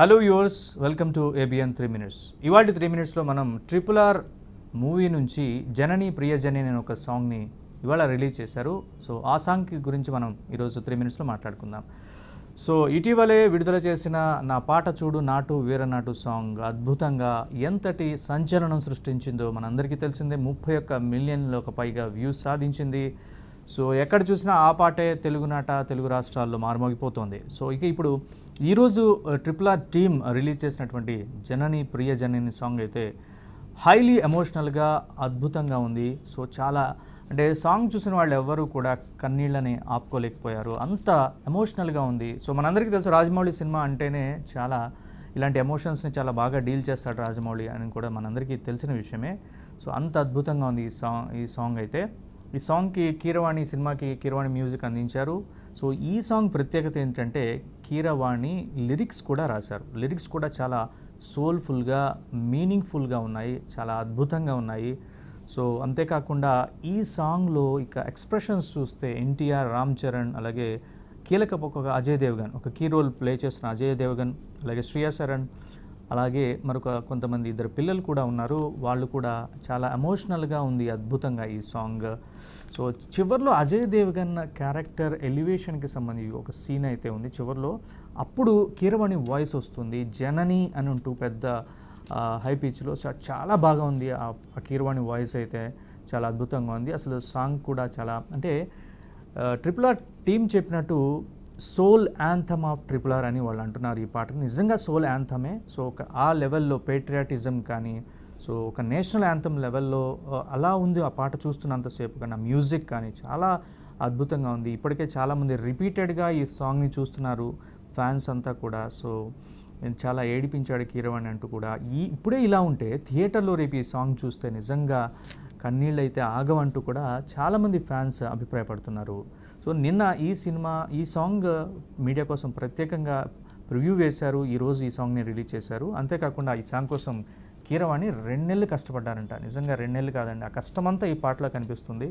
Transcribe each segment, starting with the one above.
hello viewers welcome to ABN three minutes ఇవాళ three మినిట్స్లో మనం ట్రిపుల్ ఆర్ మూవీ నుంచి జనని ప్రియజని అనే ఒక సాంగ్ని ఇవాళ రిలీజ్ చేశారు సో ఆ సాంగ్ గురించి మనం ఈరోజు త్రీ మినిట్స్లో మాట్లాడుకుందాం సో ఇటీవలే విడుదల చేసిన నా పాట చూడు నాటు వీరనాటు సాంగ్ అద్భుతంగా ఎంతటి సంచలనం సృష్టించిందో మనందరికీ తెలిసిందే ముప్పై ఒక్క మిలియన్లకు పైగా వ్యూస్ సాధించింది సో ఎక్కడ చూసినా ఆ పాటే తెలుగునాట తెలుగు రాష్ట్రాల్లో మారుమోగిపోతుంది సో ఇక ఇప్పుడు ఈరోజు ట్రిపుల్ ఆర్ టీమ్ రిలీజ్ చేసినటువంటి జనని ప్రియ జనని సాంగ్ అయితే హైలీ ఎమోషనల్గా అద్భుతంగా ఉంది సో చాలా అంటే సాంగ్ చూసిన వాళ్ళు ఎవ్వరూ కూడా కన్నీళ్ళని ఆపుకోలేకపోయారు అంత ఎమోషనల్గా ఉంది సో మనందరికీ తెలుసు రాజమౌళి సినిమా అంటేనే చాలా ఇలాంటి ఎమోషన్స్ని చాలా బాగా డీల్ చేస్తాడు రాజమౌళి అని కూడా మనందరికీ తెలిసిన విషయమే సో అంత అద్భుతంగా ఉంది ఈ సాంగ్ ఈ సాంగ్ అయితే ఈ సాంగ్కి కీరవాణి సినిమాకి కీరవాణి మ్యూజిక్ అందించారు సో ఈ సాంగ్ ప్రత్యేకత ఏంటంటే కీరవాణి లిరిక్స్ కూడా రాశారు లిరిక్స్ కూడా చాలా సోల్ఫుల్గా మీనింగ్ఫుల్గా ఉన్నాయి చాలా అద్భుతంగా ఉన్నాయి సో అంతేకాకుండా ఈ సాంగ్లో ఇక ఎక్స్ప్రెషన్స్ చూస్తే ఎన్టీఆర్ రామ్ చరణ్ అలాగే కీలక ఒక అజయ్ దేవ్గన్ ఒక కీ రోల్ ప్లే చేసిన అజయ్ దేవ్గన్ అలాగే శ్రేయా అలాగే మరొక కొంతమంది ఇద్దరు పిల్లలు కూడా ఉన్నారు వాళ్ళు కూడా చాలా ఎమోషనల్గా ఉంది అద్భుతంగా ఈ సాంగ్ సో చివరిలో అజయ్ దేవగన్ క్యారెక్టర్ ఎలివేషన్కి సంబంధించి ఒక సీన్ అయితే ఉంది చివరిలో అప్పుడు కీరవాణి వాయిస్ వస్తుంది జనని అని పెద్ద హై పిచ్లో చాలా బాగా ఉంది ఆ కీరవాణి వాయిస్ అయితే చాలా అద్భుతంగా ఉంది అసలు సాంగ్ కూడా చాలా అంటే ట్రిపుల్ ఆర్ టీం చెప్పినట్టు soul anthem of triple R అని వాళ్ళు అంటున్నారు ఈ పాట నిజంగా సోల్ యాంథమే సో ఒక ఆ లెవెల్లో పేట్రియాటిజం కానీ సో ఒక నేషనల్ యాంథమ్ లెవెల్లో అలా ఉంది ఆ పాట చూస్తున్నంతసేపు కానీ ఆ మ్యూజిక్ కానీ చాలా అద్భుతంగా ఉంది ఇప్పటికే చాలామంది రిపీటెడ్గా ఈ సాంగ్ని చూస్తున్నారు ఫ్యాన్స్ అంతా కూడా సో నేను చాలా ఏడిపించాడు కీరవాణి అంటూ కూడా ఈ ఇప్పుడే ఇలా ఉంటే థియేటర్లో రేపు ఈ సాంగ్ చూస్తే నిజంగా కన్నీళ్ళు అయితే ఆగవంటూ కూడా చాలామంది ఫ్యాన్స్ అభిప్రాయపడుతున్నారు సో నిన్న ఈ సినిమా ఈ సాంగ్ మీడియా కోసం ప్రత్యేకంగా రివ్యూ వేశారు ఈరోజు ఈ సాంగ్ని రిలీజ్ చేశారు అంతేకాకుండా ఈ సాంగ్ కోసం కీరవాణి రెండు నెలలు కష్టపడ్డారంట నిజంగా రెండు నెలలు కాదండి ఆ కష్టమంతా ఈ పాటలో కనిపిస్తుంది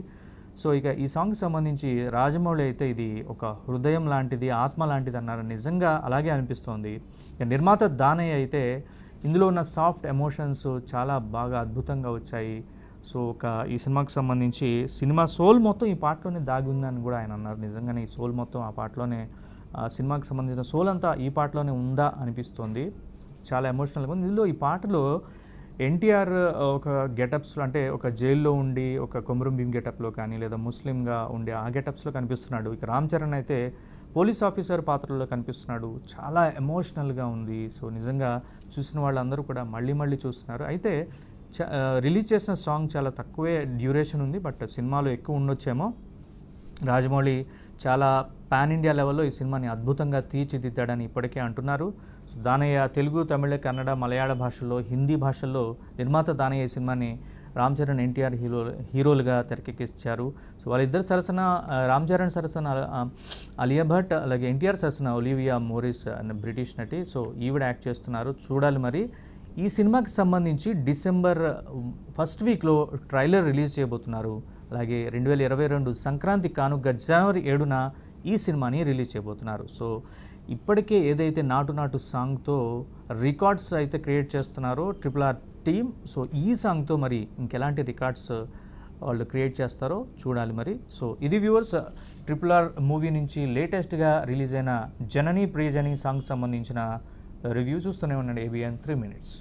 సో ఇక ఈ సాంగ్కి సంబంధించి రాజమౌళి అయితే ఇది ఒక హృదయం లాంటిది ఆత్మ లాంటిది అన్నారు నిజంగా అలాగే అనిపిస్తోంది ఇక నిర్మాత దానయ్య అయితే ఇందులో ఉన్న సాఫ్ట్ ఎమోషన్స్ చాలా బాగా అద్భుతంగా వచ్చాయి సో ఒక ఈ సినిమాకి సంబంధించి సినిమా సోల్ మొత్తం ఈ పాటలోనే దాగి ఉందని కూడా ఆయన అన్నారు నిజంగానే ఈ సోల్ మొత్తం ఆ పాటలోనే సినిమాకి సంబంధించిన సోల్ అంతా ఈ పాటలోనే ఉందా అనిపిస్తోంది చాలా ఎమోషనల్గా ఉంది ఇందులో ఈ పాటలో ఎన్టీఆర్ ఒక గెటప్స్ అంటే ఒక జైల్లో ఉండి ఒక కొమరం భీం గెటప్లో కానీ లేదా ముస్లింగా ఉండే ఆ గెటప్స్లో కనిపిస్తున్నాడు ఇక రామ్ చరణ్ అయితే పోలీస్ ఆఫీసర్ పాత్రలో కనిపిస్తున్నాడు చాలా ఎమోషనల్గా ఉంది సో నిజంగా చూసిన వాళ్ళందరూ కూడా మళ్ళీ మళ్ళీ చూస్తున్నారు అయితే రిలీజ్ చేసిన సాంగ్ చాలా తక్కువే డ్యూరేషన్ ఉంది బట్ సినిమాలో ఎక్కువ ఉండొచ్చేమో రాజమౌళి చాలా పాన్ ఇండియా లెవెల్లో ఈ సినిమాని అద్భుతంగా తీర్చిదిద్దాడని ఇప్పటికే అంటున్నారు దానయ్య తెలుగు తమిళ కన్నడ మలయాళ భాషల్లో హిందీ భాషల్లో నిర్మాత దానయ్య సినిమాని రామ్ చరణ్ ఎన్టీఆర్ హీరో హీరోలుగా తెరకెక్కించారు సో వాళ్ళిద్దరు సరసన రామ్ చరణ్ సరసన అలియా భట్ అలాగే ఎన్టీఆర్ సరసన ఒలివియా మోరిస్ అనే బ్రిటిష్ నటి సో ఈవిడ యాక్ట్ చేస్తున్నారు చూడాలి మరి ఈ సినిమాకి సంబంధించి డిసెంబర్ ఫస్ట్ వీక్లో ట్రైలర్ రిలీజ్ చేయబోతున్నారు అలాగే రెండు వేల ఇరవై రెండు సంక్రాంతి కానుక జనవరి ఏడున ఈ సినిమాని రిలీజ్ చేయబోతున్నారు సో ఇప్పటికే ఏదైతే నాటు నాటు సాంగ్తో రికార్డ్స్ అయితే క్రియేట్ చేస్తున్నారో ట్రిపుల్ ఆర్ టీమ్ సో ఈ సాంగ్తో మరి ఇంకెలాంటి రికార్డ్స్ వాళ్ళు క్రియేట్ చేస్తారో చూడాలి మరి సో ఇది వ్యూవర్స్ ట్రిపుల్ ఆర్ మూవీ నుంచి లేటెస్ట్గా రిలీజ్ అయిన జననీ ప్రియజని సాంగ్ సంబంధించిన రివ్యూ చూస్తూనే ఉండండి ఏబిఎన్ త్రీ మినిట్స్